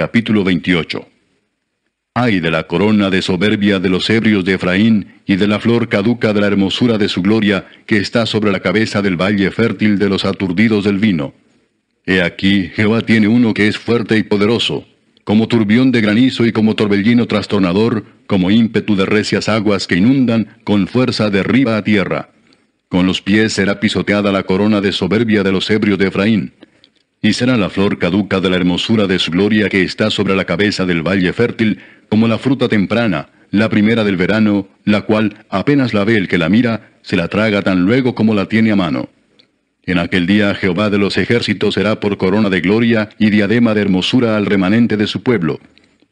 Capítulo 28 Ay de la corona de soberbia de los ebrios de Efraín y de la flor caduca de la hermosura de su gloria que está sobre la cabeza del valle fértil de los aturdidos del vino. He aquí, Jehová tiene uno que es fuerte y poderoso, como turbión de granizo y como torbellino trastornador, como ímpetu de recias aguas que inundan, con fuerza de arriba a tierra. Con los pies será pisoteada la corona de soberbia de los ebrios de Efraín y será la flor caduca de la hermosura de su gloria que está sobre la cabeza del valle fértil, como la fruta temprana, la primera del verano, la cual apenas la ve el que la mira, se la traga tan luego como la tiene a mano. En aquel día Jehová de los ejércitos será por corona de gloria y diadema de hermosura al remanente de su pueblo,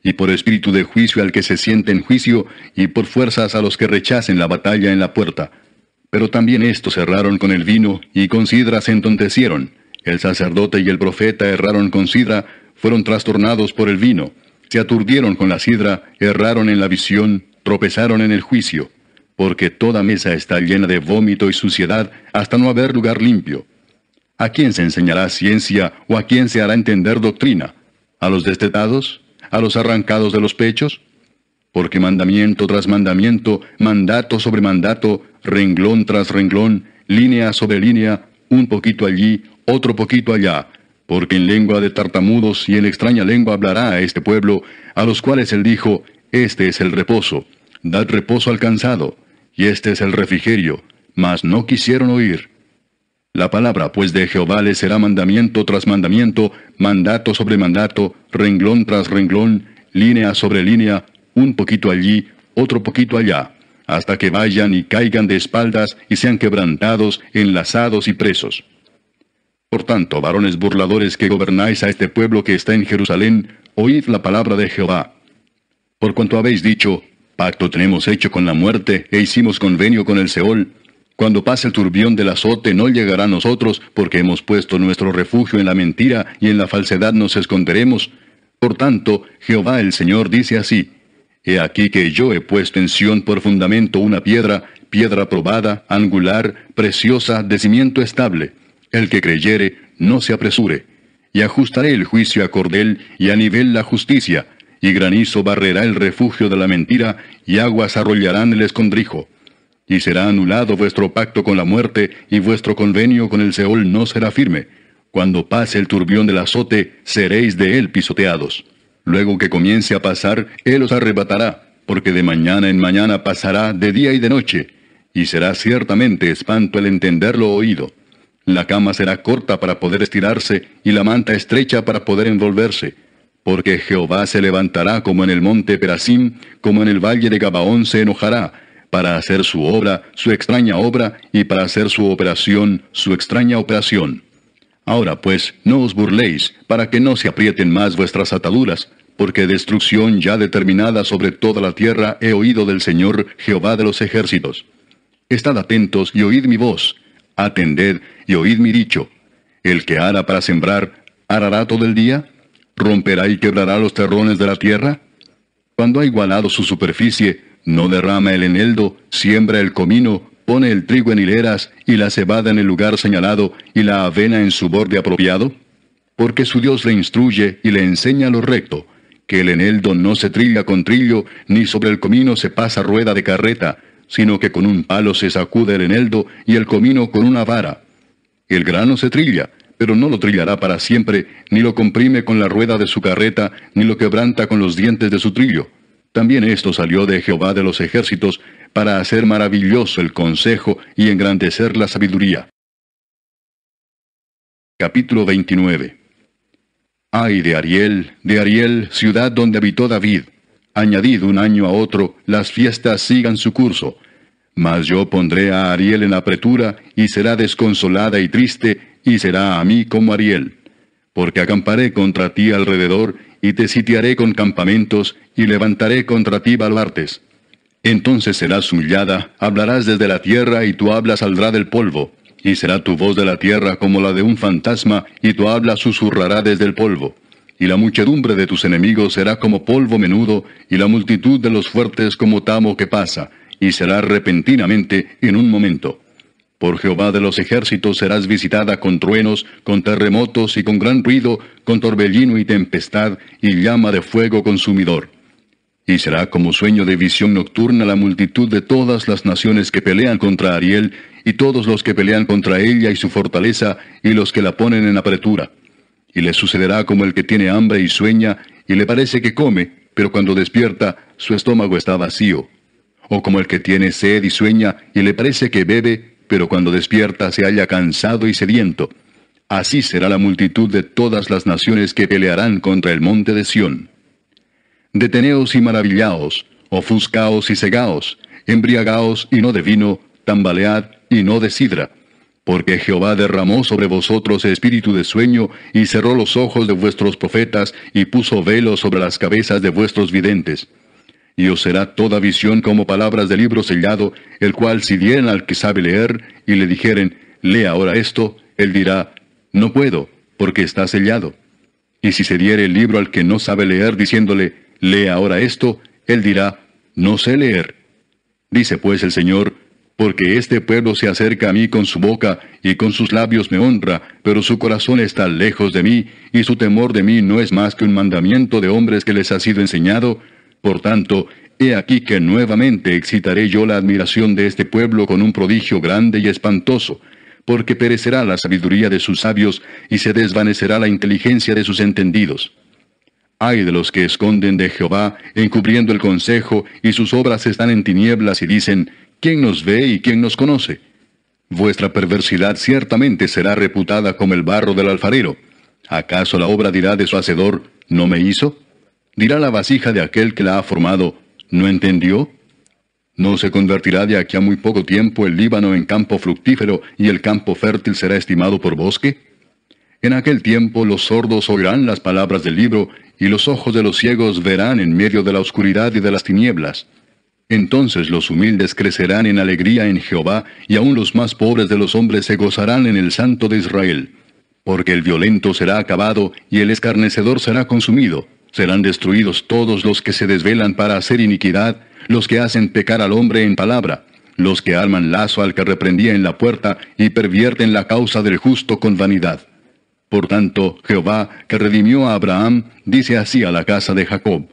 y por espíritu de juicio al que se siente en juicio, y por fuerzas a los que rechacen la batalla en la puerta. Pero también estos cerraron con el vino, y con sidra se entontecieron, el sacerdote y el profeta erraron con sidra, fueron trastornados por el vino, se aturdieron con la sidra, erraron en la visión, tropezaron en el juicio, porque toda mesa está llena de vómito y suciedad hasta no haber lugar limpio. ¿A quién se enseñará ciencia o a quién se hará entender doctrina? ¿A los destetados? ¿A los arrancados de los pechos? Porque mandamiento tras mandamiento, mandato sobre mandato, renglón tras renglón, línea sobre línea, un poquito allí, otro poquito allá, porque en lengua de tartamudos y en extraña lengua hablará a este pueblo, a los cuales él dijo, Este es el reposo, dad reposo al cansado, y este es el refrigerio, mas no quisieron oír. La palabra pues de Jehová les será mandamiento tras mandamiento, mandato sobre mandato, renglón tras renglón, línea sobre línea, un poquito allí, otro poquito allá, hasta que vayan y caigan de espaldas y sean quebrantados, enlazados y presos. Por tanto, varones burladores que gobernáis a este pueblo que está en Jerusalén, oíd la palabra de Jehová. Por cuanto habéis dicho, pacto tenemos hecho con la muerte e hicimos convenio con el Seol, cuando pase el turbión del azote no llegará a nosotros, porque hemos puesto nuestro refugio en la mentira y en la falsedad nos esconderemos. Por tanto, Jehová el Señor dice así, He aquí que yo he puesto en Sión por fundamento una piedra, piedra probada, angular, preciosa, de cimiento estable. El que creyere, no se apresure. Y ajustaré el juicio a cordel y a nivel la justicia, y granizo barrerá el refugio de la mentira, y aguas arrollarán el escondrijo. Y será anulado vuestro pacto con la muerte, y vuestro convenio con el Seol no será firme. Cuando pase el turbión del azote, seréis de él pisoteados. Luego que comience a pasar, él os arrebatará, porque de mañana en mañana pasará de día y de noche, y será ciertamente espanto el entenderlo oído. La cama será corta para poder estirarse y la manta estrecha para poder envolverse. Porque Jehová se levantará como en el monte Perasim, como en el valle de Gabaón se enojará, para hacer su obra, su extraña obra, y para hacer su operación, su extraña operación. Ahora pues, no os burléis, para que no se aprieten más vuestras ataduras, porque destrucción ya determinada sobre toda la tierra he oído del Señor Jehová de los ejércitos. Estad atentos y oíd mi voz, Atended y oíd mi dicho. El que ara para sembrar, ¿arará todo el día? ¿Romperá y quebrará los terrones de la tierra? Cuando ha igualado su superficie, no derrama el eneldo, siembra el comino, pone el trigo en hileras y la cebada en el lugar señalado y la avena en su borde apropiado? Porque su Dios le instruye y le enseña lo recto, que el eneldo no se trilla con trillo, ni sobre el comino se pasa rueda de carreta, sino que con un palo se sacude el eneldo y el comino con una vara. El grano se trilla, pero no lo trillará para siempre, ni lo comprime con la rueda de su carreta, ni lo quebranta con los dientes de su trillo. También esto salió de Jehová de los ejércitos, para hacer maravilloso el consejo y engrandecer la sabiduría. Capítulo 29 Ay de Ariel, de Ariel, ciudad donde habitó David añadido un año a otro, las fiestas sigan su curso. Mas yo pondré a Ariel en apretura, y será desconsolada y triste, y será a mí como Ariel. Porque acamparé contra ti alrededor, y te sitiaré con campamentos, y levantaré contra ti baluartes. Entonces serás humillada, hablarás desde la tierra, y tu habla saldrá del polvo, y será tu voz de la tierra como la de un fantasma, y tu habla susurrará desde el polvo y la muchedumbre de tus enemigos será como polvo menudo, y la multitud de los fuertes como tamo que pasa, y será repentinamente en un momento. Por Jehová de los ejércitos serás visitada con truenos, con terremotos y con gran ruido, con torbellino y tempestad, y llama de fuego consumidor. Y será como sueño de visión nocturna la multitud de todas las naciones que pelean contra Ariel, y todos los que pelean contra ella y su fortaleza, y los que la ponen en apretura y le sucederá como el que tiene hambre y sueña, y le parece que come, pero cuando despierta su estómago está vacío. O como el que tiene sed y sueña, y le parece que bebe, pero cuando despierta se halla cansado y sediento. Así será la multitud de todas las naciones que pelearán contra el monte de Sión. Deteneos y maravillaos, ofuscaos y cegaos, embriagaos y no de vino, tambalead y no de sidra porque Jehová derramó sobre vosotros espíritu de sueño, y cerró los ojos de vuestros profetas, y puso velo sobre las cabezas de vuestros videntes. Y os será toda visión como palabras de libro sellado, el cual si dieren al que sabe leer, y le dijeren, lee ahora esto, él dirá, no puedo, porque está sellado. Y si se diere el libro al que no sabe leer, diciéndole, lee ahora esto, él dirá, no sé leer. Dice pues el Señor, porque este pueblo se acerca a mí con su boca y con sus labios me honra, pero su corazón está lejos de mí, y su temor de mí no es más que un mandamiento de hombres que les ha sido enseñado. Por tanto, he aquí que nuevamente excitaré yo la admiración de este pueblo con un prodigio grande y espantoso, porque perecerá la sabiduría de sus sabios y se desvanecerá la inteligencia de sus entendidos. Ay de los que esconden de Jehová, encubriendo el consejo, y sus obras están en tinieblas y dicen, ¿Quién nos ve y quién nos conoce? Vuestra perversidad ciertamente será reputada como el barro del alfarero. ¿Acaso la obra dirá de su hacedor, no me hizo? ¿Dirá la vasija de aquel que la ha formado, no entendió? ¿No se convertirá de aquí a muy poco tiempo el Líbano en campo fructífero y el campo fértil será estimado por bosque? En aquel tiempo los sordos oirán las palabras del libro y los ojos de los ciegos verán en medio de la oscuridad y de las tinieblas. Entonces los humildes crecerán en alegría en Jehová, y aun los más pobres de los hombres se gozarán en el Santo de Israel. Porque el violento será acabado, y el escarnecedor será consumido. Serán destruidos todos los que se desvelan para hacer iniquidad, los que hacen pecar al hombre en palabra, los que arman lazo al que reprendía en la puerta, y pervierten la causa del justo con vanidad. Por tanto, Jehová, que redimió a Abraham, dice así a la casa de Jacob,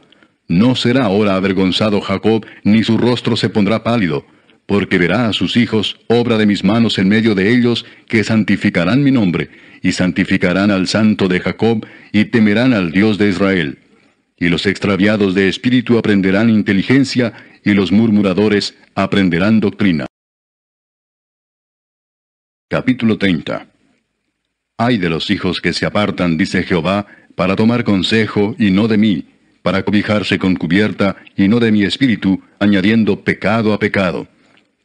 no será ahora avergonzado Jacob, ni su rostro se pondrá pálido, porque verá a sus hijos obra de mis manos en medio de ellos, que santificarán mi nombre, y santificarán al santo de Jacob, y temerán al Dios de Israel. Y los extraviados de espíritu aprenderán inteligencia, y los murmuradores aprenderán doctrina. Capítulo 30 Ay de los hijos que se apartan, dice Jehová, para tomar consejo y no de mí, para cobijarse con cubierta, y no de mi espíritu, añadiendo pecado a pecado,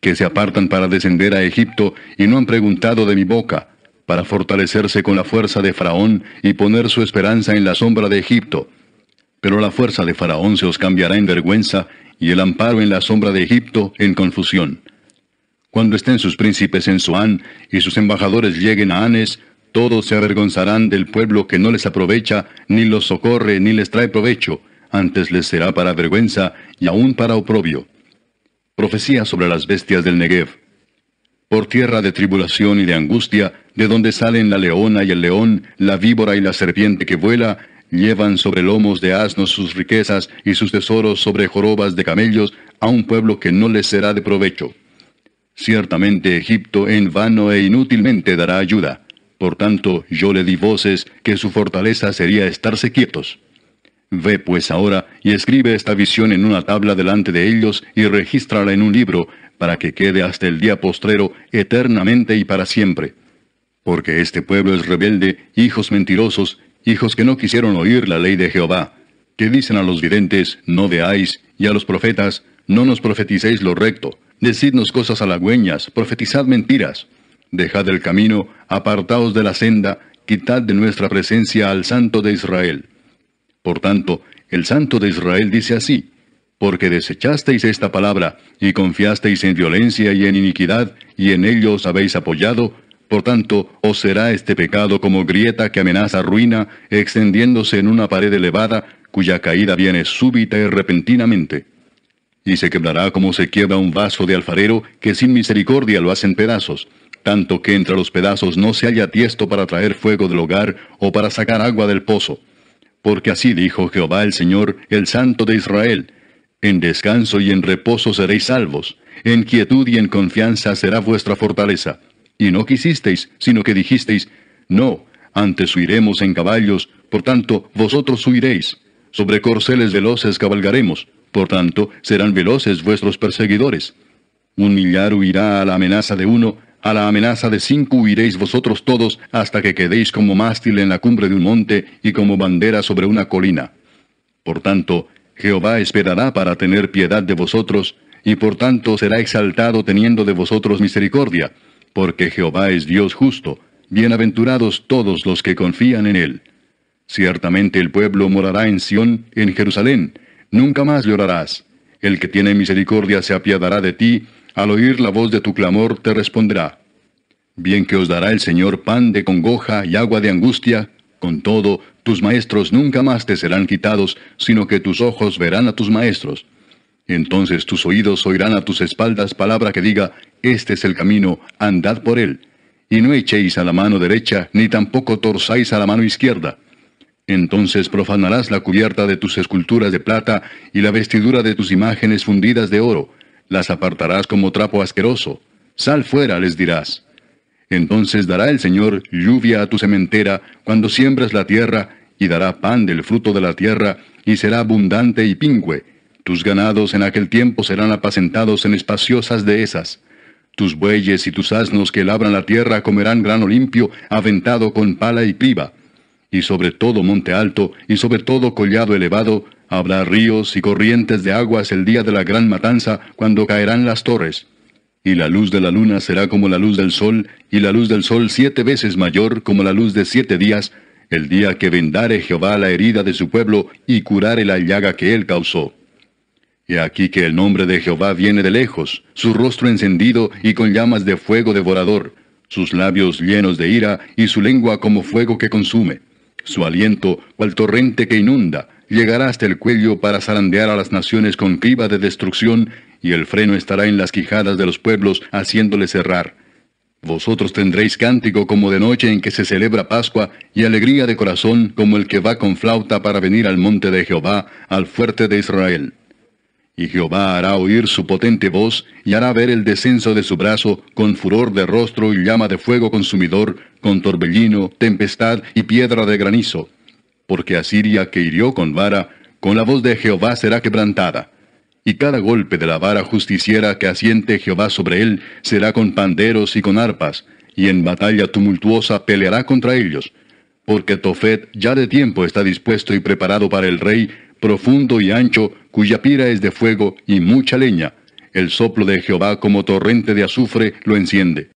que se apartan para descender a Egipto, y no han preguntado de mi boca, para fortalecerse con la fuerza de Faraón y poner su esperanza en la sombra de Egipto. Pero la fuerza de Faraón se os cambiará en vergüenza, y el amparo en la sombra de Egipto en confusión. Cuando estén sus príncipes en Suán y sus embajadores lleguen a Anes, todos se avergonzarán del pueblo que no les aprovecha, ni los socorre, ni les trae provecho, antes les será para vergüenza y aún para oprobio. Profecía sobre las bestias del Negev. Por tierra de tribulación y de angustia, de donde salen la leona y el león, la víbora y la serpiente que vuela, llevan sobre lomos de asnos sus riquezas y sus tesoros sobre jorobas de camellos a un pueblo que no les será de provecho. Ciertamente Egipto en vano e inútilmente dará ayuda. Por tanto, yo le di voces que su fortaleza sería estarse quietos. Ve pues ahora y escribe esta visión en una tabla delante de ellos y regístrala en un libro, para que quede hasta el día postrero eternamente y para siempre. Porque este pueblo es rebelde, hijos mentirosos, hijos que no quisieron oír la ley de Jehová, que dicen a los videntes, no veáis, y a los profetas, no nos profeticéis lo recto, decidnos cosas halagüeñas, profetizad mentiras. Dejad el camino, apartaos de la senda, quitad de nuestra presencia al Santo de Israel. Por tanto, el Santo de Israel dice así, porque desechasteis esta palabra, y confiasteis en violencia y en iniquidad, y en ello os habéis apoyado, por tanto, os será este pecado como grieta que amenaza ruina, extendiéndose en una pared elevada, cuya caída viene súbita y repentinamente. Y se quebrará como se quiebra un vaso de alfarero, que sin misericordia lo hacen pedazos, tanto que entre los pedazos no se haya tiesto para traer fuego del hogar o para sacar agua del pozo. Porque así dijo Jehová el Señor, el Santo de Israel, en descanso y en reposo seréis salvos, en quietud y en confianza será vuestra fortaleza. Y no quisisteis, sino que dijisteis, no, antes huiremos en caballos, por tanto vosotros huiréis. Sobre corceles veloces cabalgaremos, por tanto serán veloces vuestros perseguidores. Un millar huirá a la amenaza de uno, a la amenaza de cinco huiréis vosotros todos hasta que quedéis como mástil en la cumbre de un monte y como bandera sobre una colina. Por tanto, Jehová esperará para tener piedad de vosotros, y por tanto será exaltado teniendo de vosotros misericordia, porque Jehová es Dios justo, bienaventurados todos los que confían en él. Ciertamente el pueblo morará en Sión, en Jerusalén, nunca más llorarás. El que tiene misericordia se apiadará de ti, al oír la voz de tu clamor te responderá. Bien que os dará el Señor pan de congoja y agua de angustia, con todo, tus maestros nunca más te serán quitados, sino que tus ojos verán a tus maestros. Entonces tus oídos oirán a tus espaldas palabra que diga, Este es el camino, andad por él. Y no echéis a la mano derecha, ni tampoco torzáis a la mano izquierda. Entonces profanarás la cubierta de tus esculturas de plata y la vestidura de tus imágenes fundidas de oro, las apartarás como trapo asqueroso. Sal fuera, les dirás. Entonces dará el Señor lluvia a tu sementera cuando siembras la tierra, y dará pan del fruto de la tierra, y será abundante y pingüe. Tus ganados en aquel tiempo serán apacentados en espaciosas dehesas. Tus bueyes y tus asnos que labran la tierra comerán grano limpio, aventado con pala y priva y sobre todo monte alto, y sobre todo collado elevado, habrá ríos y corrientes de aguas el día de la gran matanza, cuando caerán las torres. Y la luz de la luna será como la luz del sol, y la luz del sol siete veces mayor como la luz de siete días, el día que vendare Jehová la herida de su pueblo y curare la llaga que él causó. He aquí que el nombre de Jehová viene de lejos, su rostro encendido y con llamas de fuego devorador, sus labios llenos de ira y su lengua como fuego que consume. Su aliento, cual torrente que inunda, llegará hasta el cuello para zarandear a las naciones con criba de destrucción, y el freno estará en las quijadas de los pueblos, haciéndoles errar. Vosotros tendréis cántico como de noche en que se celebra Pascua, y alegría de corazón como el que va con flauta para venir al monte de Jehová, al fuerte de Israel. Y Jehová hará oír su potente voz, y hará ver el descenso de su brazo, con furor de rostro y llama de fuego consumidor, con torbellino, tempestad y piedra de granizo. Porque Asiria que hirió con vara, con la voz de Jehová será quebrantada. Y cada golpe de la vara justiciera que asiente Jehová sobre él será con panderos y con arpas, y en batalla tumultuosa peleará contra ellos. Porque Tofet ya de tiempo está dispuesto y preparado para el rey, profundo y ancho, cuya pira es de fuego y mucha leña. El soplo de Jehová como torrente de azufre lo enciende.